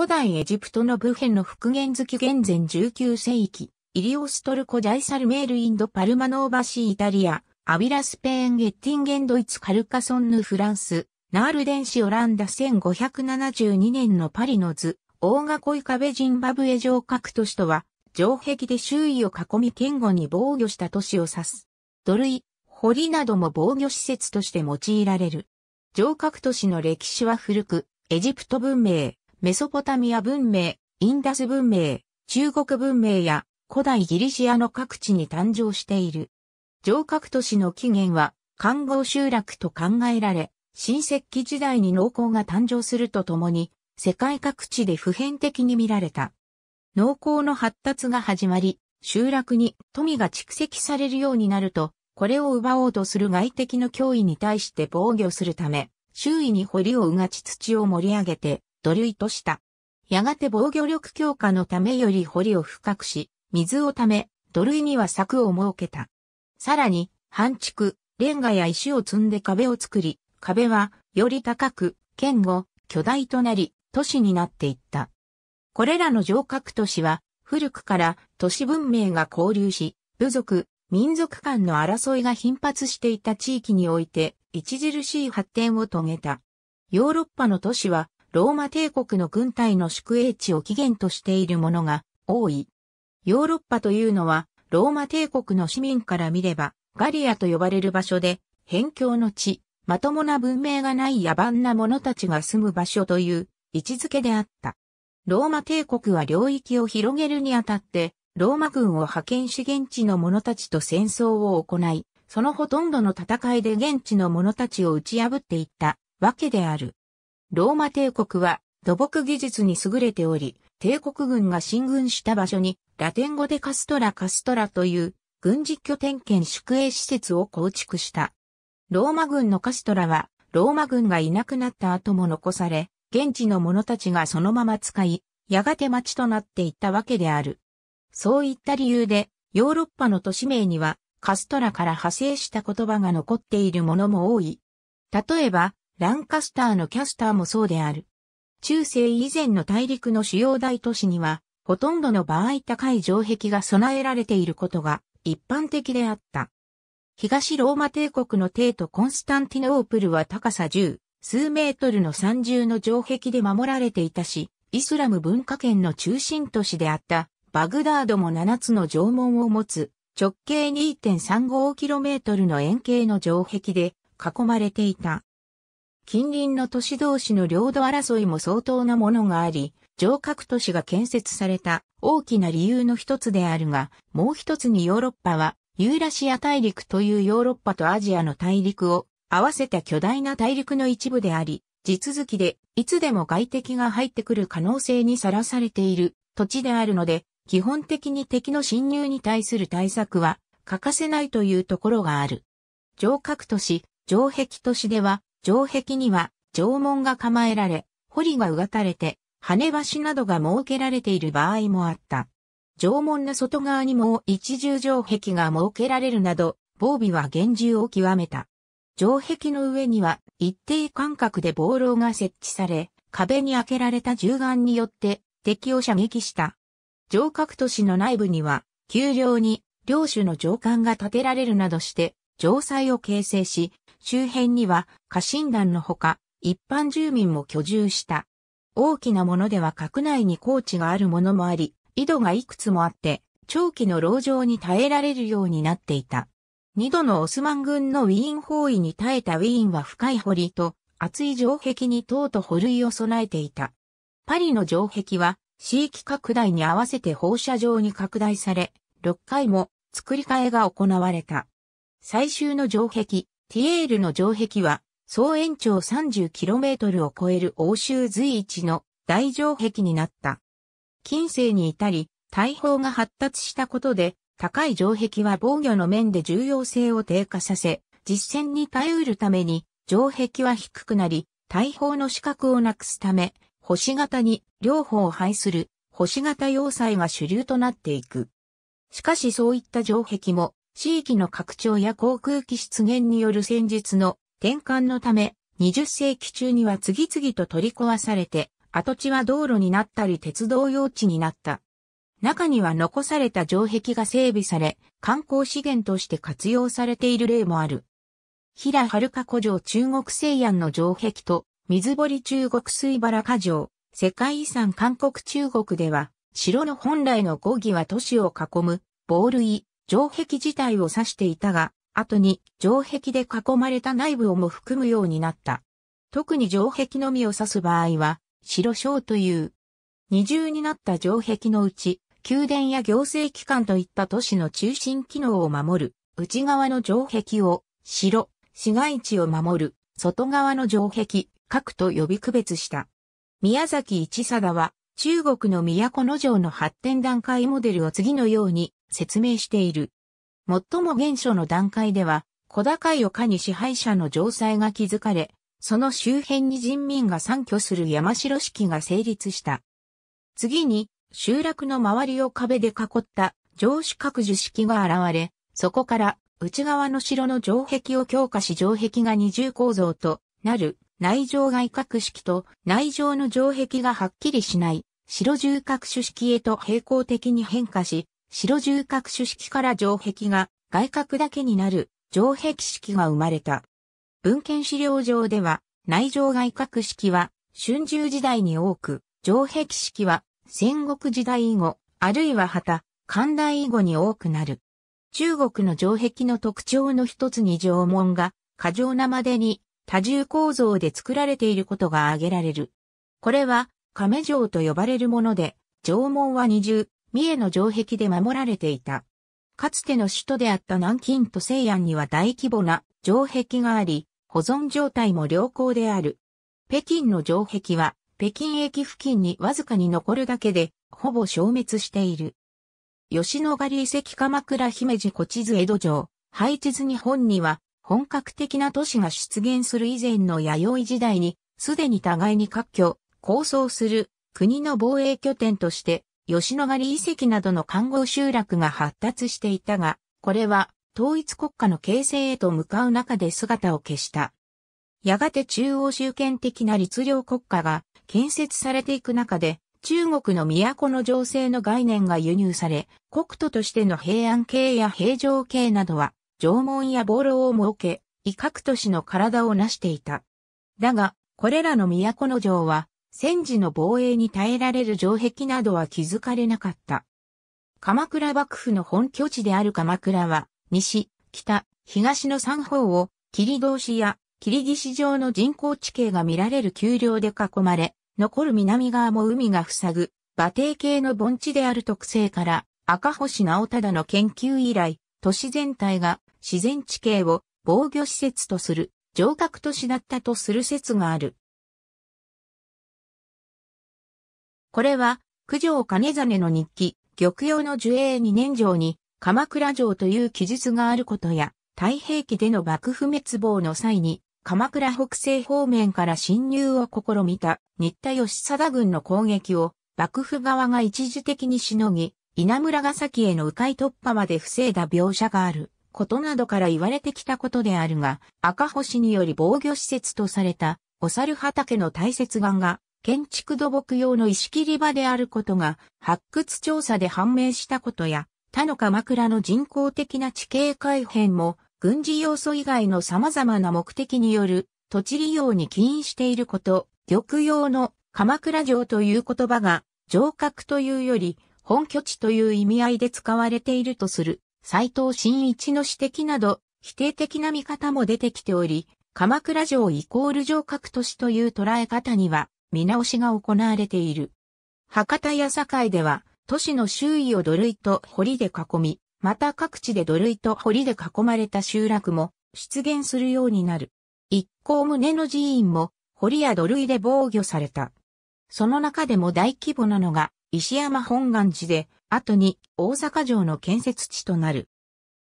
古代エジプトの部編の復元好き現前19世紀、イリオストルコジャイサルメールインドパルマノーバシー・イタリア、アビラスペーンゲッティンゲンドイツカルカソンヌフランス、ナールデンシオランダ1572年のパリの図、大イ・い壁ジンバブエ城郭都市とは、城壁で周囲を囲み堅固に防御した都市を指す。土塁、堀なども防御施設として用いられる。城郭都市の歴史は古く、エジプト文明、メソポタミア文明、インダス文明、中国文明や古代ギリシアの各地に誕生している。城郭都市の起源は、漢語集落と考えられ、新石器時代に農耕が誕生するとともに、世界各地で普遍的に見られた。農耕の発達が始まり、集落に富が蓄積されるようになると、これを奪おうとする外敵の脅威に対して防御するため、周囲に堀をうがち土を盛り上げて、土塁とした。やがて防御力強化のためより堀を深くし、水をため、土塁には柵を設けた。さらに、半畜、レンガや石を積んで壁を作り、壁は、より高く、堅後、巨大となり、都市になっていった。これらの城郭都市は、古くから都市文明が交流し、部族、民族間の争いが頻発していた地域において、著しい発展を遂げた。ヨーロッパの都市は、ローマ帝国の軍隊の宿営地を起源としているものが多い。ヨーロッパというのは、ローマ帝国の市民から見れば、ガリアと呼ばれる場所で、辺境の地、まともな文明がない野蛮な者たちが住む場所という位置づけであった。ローマ帝国は領域を広げるにあたって、ローマ軍を派遣し現地の者たちと戦争を行い、そのほとんどの戦いで現地の者たちを打ち破っていったわけである。ローマ帝国は土木技術に優れており、帝国軍が進軍した場所にラテン語でカストラカストラという軍事拠点兼宿営施設を構築した。ローマ軍のカストラはローマ軍がいなくなった後も残され、現地の者たちがそのまま使い、やがて町となっていったわけである。そういった理由で、ヨーロッパの都市名にはカストラから派生した言葉が残っているものも多い。例えば、ランカスターのキャスターもそうである。中世以前の大陸の主要大都市には、ほとんどの場合高い城壁が備えられていることが一般的であった。東ローマ帝国の帝都コンスタンティノープルは高さ10、数メートルの三重の城壁で守られていたし、イスラム文化圏の中心都市であったバグダードも7つの城門を持つ直径 2.35km の円形の城壁で囲まれていた。近隣の都市同士の領土争いも相当なものがあり、城郭都市が建設された大きな理由の一つであるが、もう一つにヨーロッパは、ユーラシア大陸というヨーロッパとアジアの大陸を合わせた巨大な大陸の一部であり、地続きでいつでも外敵が入ってくる可能性にさらされている土地であるので、基本的に敵の侵入に対する対策は欠かせないというところがある。城郭都市、城壁都市では、城壁には城門が構えられ、堀がうがたれて、跳ね橋などが設けられている場合もあった。城門の外側にも一重城壁が設けられるなど、防備は厳重を極めた。城壁の上には一定間隔で防漏が設置され、壁に開けられた銃眼によって敵を射撃した。城郭都市の内部には、丘陵に領主の城官が建てられるなどして、城塞を形成し、周辺には家臣団のほか一般住民も居住した。大きなものでは閣内に高地があるものもあり、井戸がいくつもあって、長期の牢状に耐えられるようになっていた。二度のオスマン軍のウィーン包囲に耐えたウィーンは深い堀と厚い城壁に塔と保を備えていた。パリの城壁は地域拡大に合わせて放射状に拡大され、6回も作り替えが行われた。最終の城壁、ティエールの城壁は、総延長 30km を超える欧州随一の大城壁になった。近世に至り、大砲が発達したことで、高い城壁は防御の面で重要性を低下させ、実戦に耐えうるために、城壁は低くなり、大砲の資角をなくすため、星型に両方を配する星型要塞が主流となっていく。しかしそういった城壁も地域の拡張や航空機出現による戦術の転換のため、20世紀中には次々と取り壊されて、跡地は道路になったり鉄道用地になった。中には残された城壁が整備され、観光資源として活用されている例もある。平遥古城中国西安の城壁と、水堀中国水原華城、世界遺産韓国中国では、城の本来の語義は都市を囲む、防類、城壁自体を指していたが、後に城壁で囲まれた内部をも含むようになった。特に城壁のみを指す場合は、白章という。二重になった城壁のうち、宮殿や行政機関といった都市の中心機能を守る、内側の城壁を、城、市街地を守る、外側の城壁、核と呼び区別した。宮崎一貞は、中国の都の城の発展段階モデルを次のように説明している。最も原初の段階では、小高い丘に支配者の城塞が築かれ、その周辺に人民が参居する山城式が成立した。次に、集落の周りを壁で囲った城主各樹式が現れ、そこから内側の城の城壁を強化し城壁が二重構造となる内城外各式と内城の城壁がはっきりしない白重角種式へと平行的に変化し、白重角種式から城壁が外角だけになる城壁式が生まれた。文献資料上では、内城外角式は春秋時代に多く、城壁式は戦国時代以後、あるいは旗、寒大以後に多くなる。中国の城壁の特徴の一つに城門が、過剰なまでに多重構造で作られていることが挙げられる。これは、亀城と呼ばれるもので、城門は二重、三重の城壁で守られていた。かつての首都であった南京と西安には大規模な城壁があり、保存状態も良好である。北京の城壁は、北京駅付近にわずかに残るだけで、ほぼ消滅している。吉野ヶ里遺跡鎌倉姫路古地図江戸城、配置図日本には、本格的な都市が出現する以前の弥生時代に、すでに互いに割拠、構想する国の防衛拠点として吉野ヶ里遺跡などの看護集落が発達していたが、これは統一国家の形成へと向かう中で姿を消した。やがて中央集権的な律令国家が建設されていく中で、中国の都の情勢の概念が輸入され、国土としての平安系や平城系などは、縄文や暴露を設け、異各都市の体を成していた。だが、これらの都の城は、戦時の防衛に耐えられる城壁などは築かれなかった。鎌倉幕府の本拠地である鎌倉は、西、北、東の三方を、霧通しや、霧岸上の人工地形が見られる丘陵で囲まれ、残る南側も海が塞ぐ、馬蹄形の盆地である特性から、赤星直忠の研究以来、都市全体が自然地形を防御施設とする、城郭都市だったとする説がある。これは、九条兼実の日記、玉葉の樹影二年城に、鎌倉城という記述があることや、太平記での幕府滅亡の際に、鎌倉北西方面から侵入を試みた新田義貞軍の攻撃を幕府側が一時的にしのぎ、稲村ヶ崎への迂回突破まで防いだ描写があることなどから言われてきたことであるが、赤星により防御施設とされたお猿畑の大雪岩が建築土木用の石切り場であることが発掘調査で判明したことや、他の鎌倉の人工的な地形改変も軍事要素以外の様々な目的による土地利用に起因していること、玉用の鎌倉城という言葉が城郭というより本拠地という意味合いで使われているとする斎藤真一の指摘など否定的な見方も出てきており、鎌倉城イコール城郭都市という捉え方には見直しが行われている。博多や堺では、都市の周囲を土塁と堀で囲み、また各地で土塁と堀で囲まれた集落も出現するようになる。一向宗の寺院も堀や土塁で防御された。その中でも大規模なのが石山本願寺で、後に大阪城の建設地となる。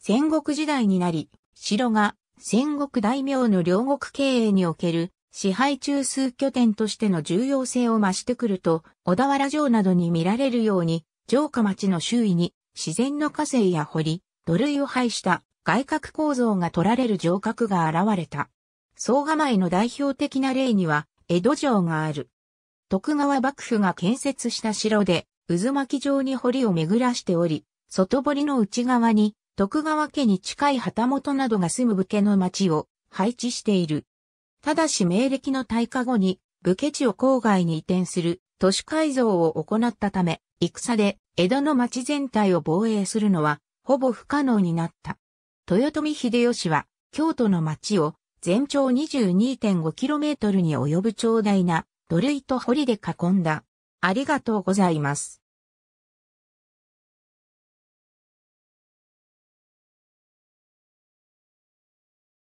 戦国時代になり、城が戦国大名の両国経営における支配中枢拠点としての重要性を増してくると、小田原城などに見られるように、城下町の周囲に自然の河川や堀、土塁を配した外郭構造が取られる城郭が現れた。総構の代表的な例には、江戸城がある。徳川幕府が建設した城で、渦巻き状に堀を巡らしており、外堀の内側に、徳川家に近い旗本などが住む武家の町を配置している。ただし明暦の退化後に、武家地を郊外に移転する都市改造を行ったため、戦で江戸の町全体を防衛するのは、ほぼ不可能になった。豊臣秀吉は、京都の町を全長 22.5km に及ぶ長大な土塁と堀で囲んだ。ありがとうございます。